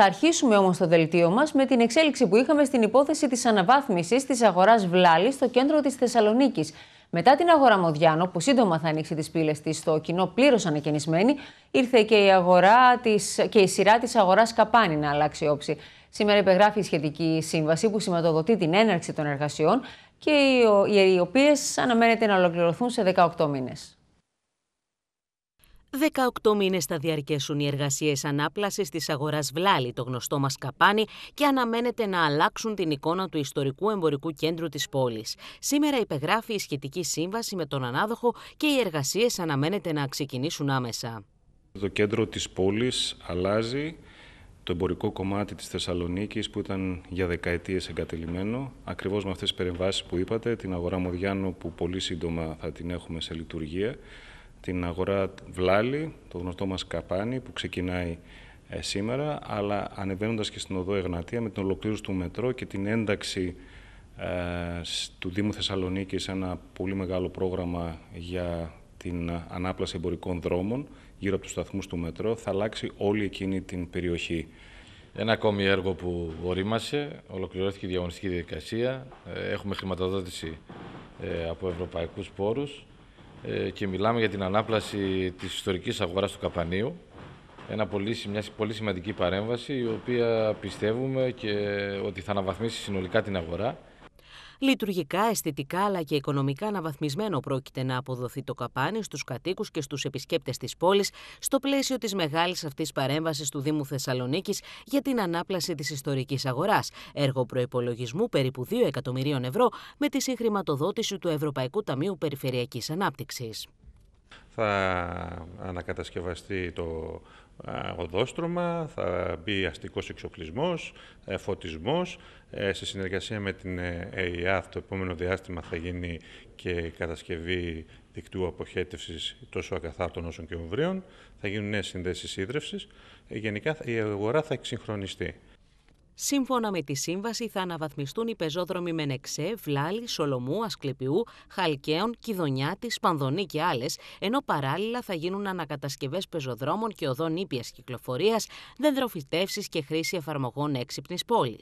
Θα αρχίσουμε όμως το δελτίο μας με την εξέλιξη που είχαμε στην υπόθεση της αναβάθμισης της αγοράς Βλάλης στο κέντρο της Θεσσαλονίκης. Μετά την αγορά Μοδιάνο, που σύντομα θα ανοίξει τις πύλες της στο κοινό πλήρως ανακαινισμένη, ήρθε και η, αγορά της, και η σειρά της αγοράς Καπάνη να αλλάξει όψη. Σήμερα υπεγράφει η σχετική σύμβαση που σηματοδοτεί την έναρξη των εργασιών και οι, οι οποίες αναμένεται να ολοκληρωθούν σε 18 μήνε. 18 μήνες θα διαρκέσουν οι εργασίες ανάπλασης της αγοράς Βλάλη, το γνωστό μας καπάνι, και αναμένεται να αλλάξουν την εικόνα του ιστορικού εμπορικού κέντρου της πόλης. Σήμερα υπεγράφει η σχετική σύμβαση με τον ανάδοχο και οι εργασίες αναμένεται να ξεκινήσουν άμεσα. Το κέντρο της πόλης αλλάζει. Το εμπορικό κομμάτι της Θεσσαλονίκης που ήταν για δεκαετίες εγκατελειμμένο, ακριβώς με αυτές τις περιβάσεις που είπατε, την αγορά Μοδιάνου που πολύ σύντομα θα την έχουμε σε λειτουργία, την αγορά Βλάλη, το γνωστό μας καπάνι που ξεκινάει ε, σήμερα, αλλά ανεβαίνοντας και στην οδό Εγνατία με την ολοκλήρωση του μετρό και την ένταξη ε, του Δήμου Θεσσαλονίκη σε ένα πολύ μεγάλο πρόγραμμα για την ανάπλαση εμπορικών δρόμων γύρω από τους σταθμούς του μετρό, θα αλλάξει όλη εκείνη την περιοχή. Ένα ακόμη έργο που ορίμασε, ολοκληρώθηκε η διαγωνιστική διαδικασία, ε, έχουμε χρηματοδότηση από ευρωπαϊκούς πόρους ε, και μιλάμε για την ανάπλαση της ιστορικής αγοράς του Καπανίου. Ένα πολύ, μια πολύ σημαντική παρέμβαση η οποία πιστεύουμε και ότι θα αναβαθμίσει συνολικά την αγορά Λειτουργικά, αισθητικά αλλά και οικονομικά αναβαθμισμένο πρόκειται να αποδοθεί το καπάνι στους κατοίκους και στους επισκέπτες της πόλης στο πλαίσιο της μεγάλης αυτής παρέμβασης του Δήμου Θεσσαλονίκης για την ανάπλαση της ιστορικής αγοράς, έργο προϋπολογισμού περίπου 2 εκατομμυρίων ευρώ με τη συγχρηματοδότηση του Ευρωπαϊκού Ταμείου Περιφερειακής ανάπτυξης. Θα ανακατασκευαστεί το οδόστρωμα, θα μπει αστικός εξοπλισμός, ε, φωτισμός. Ε, σε συνεργασία με την ΕΙΑΘ e το επόμενο διάστημα θα γίνει και κατασκευή δικτύου αποχέτευσης τόσο ακαθάρτων όσων και ομβρίων. Θα γίνουν νέες συνδέσεις ίδρευσης. Ε, γενικά η αγορά θα εξυγχρονιστεί. Σύμφωνα με τη σύμβαση θα αναβαθμιστούν οι πεζόδρομοι Μενεξέ, Βλάλη, Σολομού, Ασκληπιού, Χαλκαίων, Κιδονιάτης, Σπανδονή και άλλες, ενώ παράλληλα θα γίνουν ανακατασκευές πεζοδρόμων και οδών ήπιας κυκλοφορίας, δενδροφυτεύσει και χρήση εφαρμογών έξυπνης πόλης.